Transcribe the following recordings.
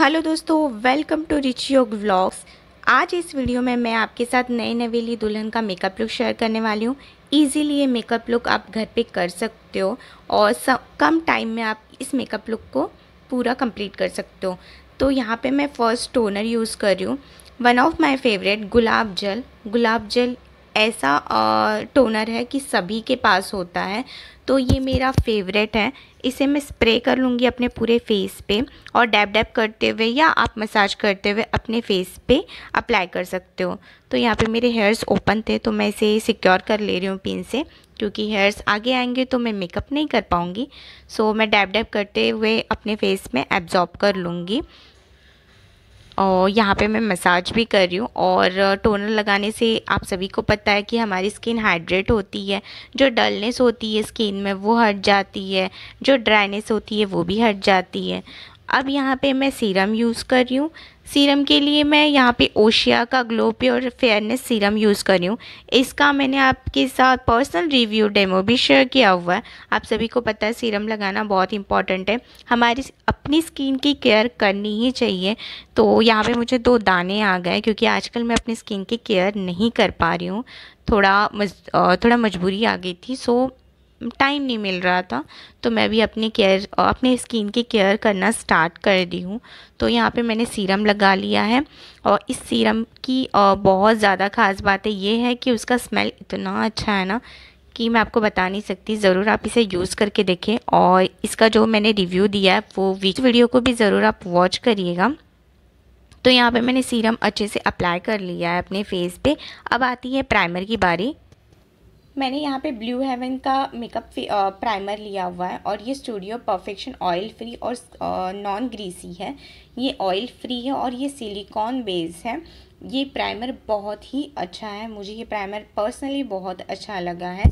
hello दोस्तों welcome to rich Yog vlogs आज इस वीडियो में मैं आपके साथ नए नवेली दुल्हन का मेकअप लुक शेयर करने वाली हूँ ईजीली ये मेकअप लुक आप घर पे कर सकते हो और सब कम टाइम में आप इस मेकअप लुक को पूरा कंप्लीट कर सकते हो तो यहाँ पे मैं फ़र्स्ट टोनर यूज़ कर रही हूँ वन ऑफ माय फेवरेट गुलाब जल गुलाब जल ऐसा टोनर है कि सभी के पास होता है तो ये मेरा फेवरेट है इसे मैं स्प्रे कर लूँगी अपने पूरे फेस पे और डैब डैब करते हुए या आप मसाज करते हुए अपने फेस पे अप्लाई कर सकते हो तो यहाँ पे मेरे हेयर्स ओपन थे तो मैं इसे सिक्योर कर ले रही हूँ पिन से क्योंकि हेयर्स आगे आएंगे तो मैं मेकअप नहीं कर पाऊँगी सो मैं डैब डैब करते हुए अपने फेस में एब्जॉर्ब कर लूँगी और यहाँ पे मैं मसाज भी कर रही हूँ और टोनर लगाने से आप सभी को पता है कि हमारी स्किन हाइड्रेट होती है जो डलनेस होती है स्किन में वो हट जाती है जो ड्राइनेस होती है वो भी हट जाती है अब यहाँ पे मैं सीरम यूज़ कर रही हूँ सीरम के लिए मैं यहाँ पे ओशिया का glow pure fairness serum use कर रही हूँ इसका मैंने आपके साथ पर्सनल रिव्यू डेमो भी शेयर किया हुआ है आप सभी को पता है सीरम लगाना बहुत इंपॉर्टेंट है हमारी अपनी स्किन की केयर करनी ही चाहिए तो यहाँ पे मुझे दो दाने आ गए क्योंकि आजकल मैं अपनी स्किन की केयर नहीं कर पा रही हूँ थोड़ा मज, थोड़ा मजबूरी आ गई थी सो टाइम नहीं मिल रहा था तो मैं भी अपनी केयर अपने स्किन की केयर करना स्टार्ट कर दी हूँ तो यहाँ पे मैंने सीरम लगा लिया है और इस सीरम की बहुत ज़्यादा ख़ास बात है ये है कि उसका स्मेल इतना अच्छा है ना कि मैं आपको बता नहीं सकती ज़रूर आप इसे यूज़ करके देखें और इसका जो मैंने रिव्यू दिया है वो वीक वीडियो को भी ज़रूर आप वॉच करिएगा तो यहाँ पे मैंने सीरम अच्छे से अप्लाई कर लिया है अपने फेस पे अब आती है प्राइमर की बारी मैंने यहाँ पे ब्लू हेवन का मेकअप प्राइमर लिया हुआ है और ये स्टूडियो परफेक्शन ऑयल फ्री और नॉन ग्रीसी है ये ऑयल फ्री है और ये सिलिकॉन बेस है ये प्राइमर बहुत ही अच्छा है मुझे ये प्राइमर पर्सनली बहुत अच्छा लगा है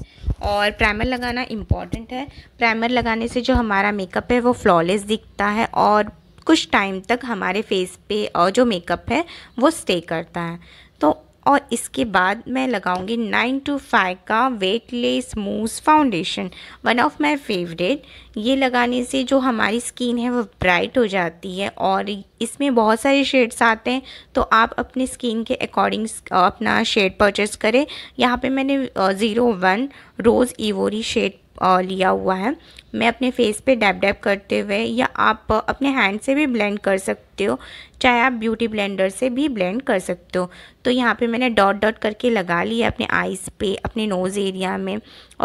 और प्राइमर लगाना इम्पॉर्टेंट है प्राइमर लगाने से जो हमारा मेकअप है वो फ्लॉलेस दिखता है और कुछ टाइम तक हमारे फेस पे और जो मेकअप है वो स्टे करता है तो और इसके बाद मैं लगाऊंगी नाइन टू फाइव का weightless mousse foundation one of my favourite ये लगाने से जो हमारी स्किन है वो ब्राइट हो जाती है और इसमें बहुत सारे शेड्स आते हैं तो आप अपने स्किन के अकॉर्डिंग अपना शेड परचेस करें यहाँ पे मैंने zero one rose ivory shade लिया हुआ है मैं अपने फेस पे डैप डैप करते हुए या आप अपने हैंड से भी ब्लेंड कर सकते हो चाहे आप ब्यूटी ब्लेंडर से भी ब्लेंड कर सकते हो तो यहाँ पे मैंने डॉट डॉट करके लगा लिया अपने आइज़ पे अपने नोज़ एरिया में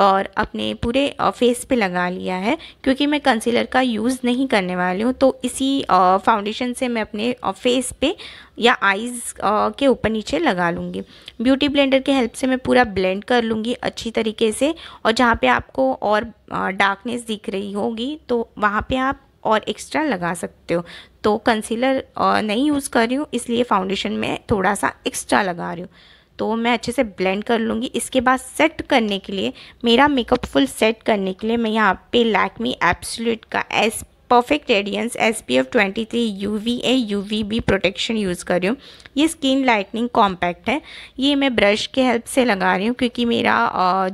और अपने पूरे फेस पे लगा लिया है क्योंकि मैं कंसीलर का यूज़ नहीं करने वाली हूँ तो इसी फाउंडेशन से मैं अपने फेस पे या आइज़ के ऊपर नीचे लगा लूँगी ब्यूटी ब्लेंडर के हेल्प से मैं पूरा ब्लेंड कर लूँगी अच्छी तरीके से और जहाँ पे आपको और डार्कनेस दिख रही होगी तो वहाँ पे आप और एक्स्ट्रा लगा सकते हो तो कंसीलर नहीं यूज़ कर रही हूँ इसलिए फाउंडेशन में थोड़ा सा एक्स्ट्रा लगा रही हूँ तो मैं अच्छे से ब्लेंड कर लूँगी इसके बाद सेट करने के लिए मेरा मेकअप फुल सेट करने के लिए मैं यहाँ पे लैकमी एप्सोल्यूट का S perfect radiance S P F twenty three U V A U V B protection use कर रही हूँ ये स्किन लाइटनिंग कॉम्पैक्ट है ये मैं ब्रश के हेल्प से लगा रही हूँ क्योंकि मेरा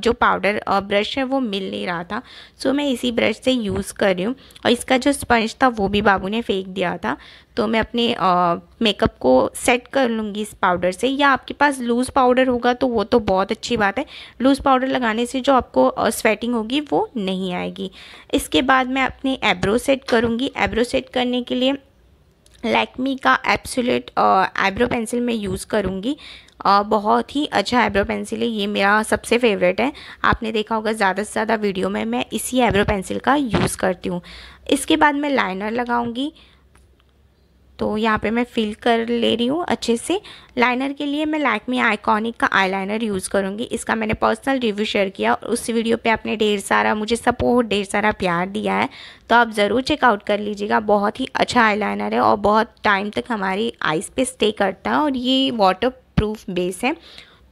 जो पाउडर ब्रश है वो मिल नहीं रहा था सो मैं इसी ब्रश से यूज़ कर रही हूँ और इसका जो स्पंज था वो भी बाबू ने फेंक दिया था तो मैं अपने मेकअप को सेट कर लूँगी इस पाउडर से या आपके पास लूज़ पाउडर होगा तो वो तो बहुत अच्छी बात है लूज़ पाउडर लगाने से जो आपको स्वेटिंग होगी वो नहीं आएगी इसके बाद मैं अपने एब्रो सेट करूँगी एब्रो सेट करने के लिए लैक्मी का एप्सुलेट आईब्रो पेंसिल मैं यूज़ करूँगी Uh, बहुत ही अच्छा आईब्रो पेंसिल है ये मेरा सबसे फेवरेट है आपने देखा होगा ज़्यादा से ज़्यादा वीडियो में मैं इसी आईब्रो पेंसिल का यूज़ करती हूँ इसके बाद मैं लाइनर लगाऊंगी तो यहाँ पे मैं फिल कर ले रही हूँ अच्छे से लाइनर के लिए मैं लैकमी आइकॉनिक का आईलाइनर यूज़ करूँगी इसका मैंने पर्सनल रिव्यू शेयर किया और उस वीडियो पे आपने ढेर सारा मुझे सपोर्ट ढेर सारा प्यार दिया है तो आप ज़रूर चेकआउट कर लीजिएगा बहुत ही अच्छा आईलाइनर है और बहुत टाइम तक हमारी आइज़ पर स्टे करता है और ये वाटर प्रूफ बेस है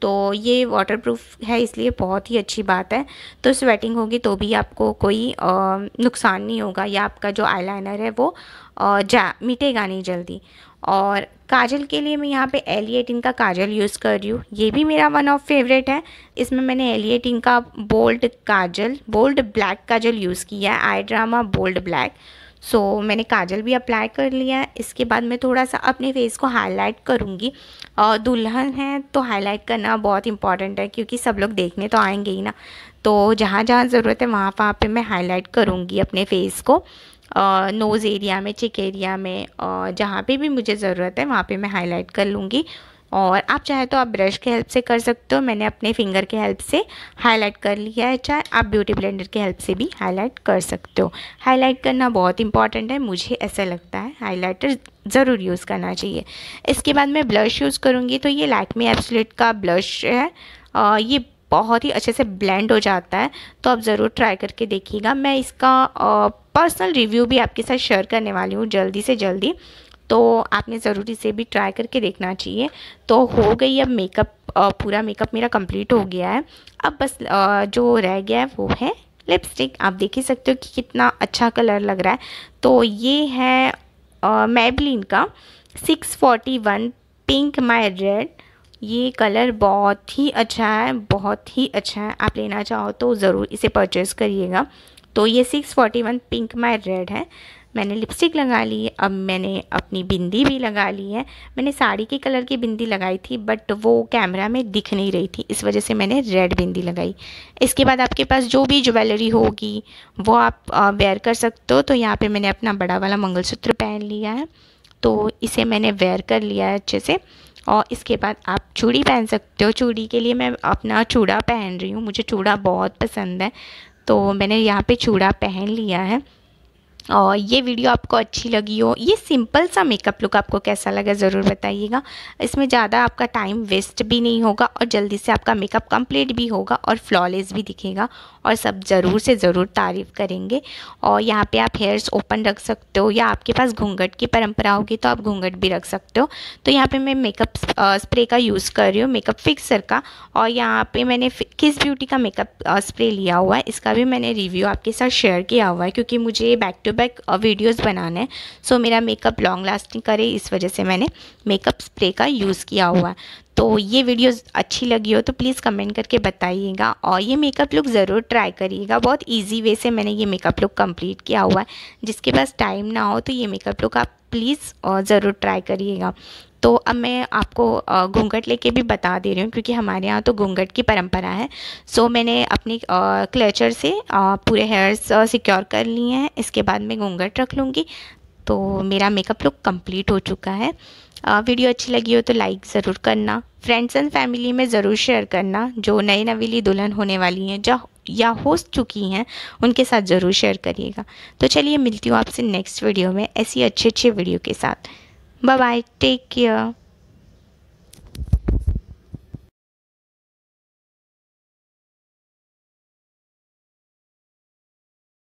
तो ये वाटरप्रूफ है इसलिए बहुत ही अच्छी बात है तो स्वेटिंग होगी तो भी आपको कोई नुकसान नहीं होगा या आपका जो आईलाइनर है वो जा मिटेगा नहीं जल्दी और काजल के लिए मैं यहाँ पे एल e का काजल यूज़ कर रही हूँ ये भी मेरा वन ऑफ फेवरेट है इसमें मैंने एल e का bold kajal bold black kajal use किया है eye drama bold black so so, मैंने काजल भी अप्लाई कर लिया है इसके बाद मैं थोड़ा सा अपने फेस को हाईलाइट करूँगी और दुल्हन है तो हाईलाइट करना बहुत इंपॉर्टेंट है क्योंकि सब लोग देखने तो आएंगे ही ना तो जहाँ जहाँ ज़रूरत है वहाँ वहाँ पे मैं हाईलाइट करूँगी अपने फेस को नोज़ एरिया में चिक एरिया में और जहाँ पर भी मुझे ज़रूरत है वहाँ पर मैं हाईलाइट कर लूँगी और आप चाहे तो आप ब्रश के हेल्प से कर सकते हो मैंने अपने फिंगर के हेल्प से हाईलाइट कर लिया है चाहे आप ब्यूटी ब्लेंडर के हेल्प से भी हाईलाइट कर सकते हो हाईलाइट करना बहुत इंपॉर्टेंट है मुझे ऐसा लगता है हाईलाइटर ज़रूर यूज़ करना चाहिए इसके बाद मैं ब्लश यूज़ करूँगी तो ये लैकमी एब्सोल्यूट का ब्लश है आ, ये बहुत ही अच्छे से ब्लेंड हो जाता है तो आप ज़रूर ट्राई करके देखिएगा मैं इसका पर्सनल रिव्यू भी आपके साथ शेयर करने वाली हूँ जल्दी से जल्दी तो आपने ज़रूर इसे भी ट्राई करके देखना चाहिए तो हो गई अब मेकअप पूरा मेकअप मेरा कंप्लीट हो गया है अब बस जो रह गया है वो है लिपस्टिक आप देख ही सकते हो कि कितना अच्छा कलर लग रहा है तो ये है मेबलिन का six forty one pink my red ये कलर बहुत ही अच्छा है बहुत ही अच्छा है आप लेना चाहो तो ज़रूर इसे परचेज़ करिएगा तो ये six forty one pink my red है मैंने लिपस्टिक लगा ली है अब मैंने अपनी बिंदी भी लगा ली है मैंने साड़ी के कलर की बिंदी लगाई थी बट वो कैमरा में दिख नहीं रही थी इस वजह से मैंने रेड बिंदी लगाई इसके बाद आपके पास जो भी ज्वेलरी होगी वो आप वेयर कर सकते हो तो यहाँ पर मैंने अपना बड़ा वाला मंगलसूत्र पहन लिया है तो इसे मैंने वेयर कर लिया है अच्छे से और इसके बाद आप चूड़ी पहन सकते हो चूड़ी के लिए मैं अपना चूड़ा पहन रही हूँ मुझे चूड़ा बहुत पसंद है तो मैंने यहाँ पे चूड़ा पहन लिया है और ये वीडियो आपको अच्छी लगी हो ये सिंपल सा मेकअप लुक आपको कैसा लगा ज़रूर बताइएगा इसमें ज़्यादा आपका टाइम वेस्ट भी नहीं होगा और जल्दी से आपका मेकअप कंप्लीट भी होगा और फ्लॉलेस भी दिखेगा और सब ज़रूर से ज़रूर तारीफ़ करेंगे और यहाँ पे आप हेयर्स ओपन रख सकते हो या आपके पास घूंघट की परंपरा होगी तो आप घूंघट भी रख सकते हो तो यहाँ पर मैं मेकअप स्प्रे का यूज़ कर रही हूँ मेकअप फिक्सर का और यहाँ पर मैंने किस ब्यूटी का मेकअप स्प्रे लिया हुआ है इसका भी मैंने रिव्यू आपके साथ शेयर किया हुआ है क्योंकि मुझे बैक टू बैक वीडियोस बनाने हैं सो मेरा मेकअप लॉन्ग लास्टिंग करे इस वजह से मैंने मेकअप स्प्रे का यूज़ किया हुआ है तो ये वीडियो अच्छी लगी हो तो प्लीज़ कमेंट करके बताइएगा और ये मेकअप लुक ज़रूर ट्राई करिएगा बहुत इजी वे से मैंने ये मेकअप लुक कंप्लीट किया हुआ है जिसके पास टाइम ना हो तो ये मेकअप लुक आप प्लीज़ ज़रूर ट्राई करिएगा तो अब मैं आपको घूंघट लेके भी बता दे रही हूँ क्योंकि हमारे यहाँ तो घूंघट की परंपरा है सो मैंने अपने क्लेचर से पूरे हेयर्स सिक्योर कर लिए हैं इसके बाद मैं घूंघट रख लूँगी तो मेरा मेकअप लुक कंप्लीट हो चुका है वीडियो अच्छी लगी हो तो लाइक ज़रूर करना फ्रेंड्स एंड फैमिली में ज़रूर शेयर करना जो नए नवीली दुल्हन होने वाली हैं जो या हो चुकी हैं उनके साथ ज़रूर शेयर करिएगा तो चलिए मिलती हूँ आपसे नेक्स्ट वीडियो में ऐसी अच्छे अच्छे वीडियो के साथ बाय टेक केयर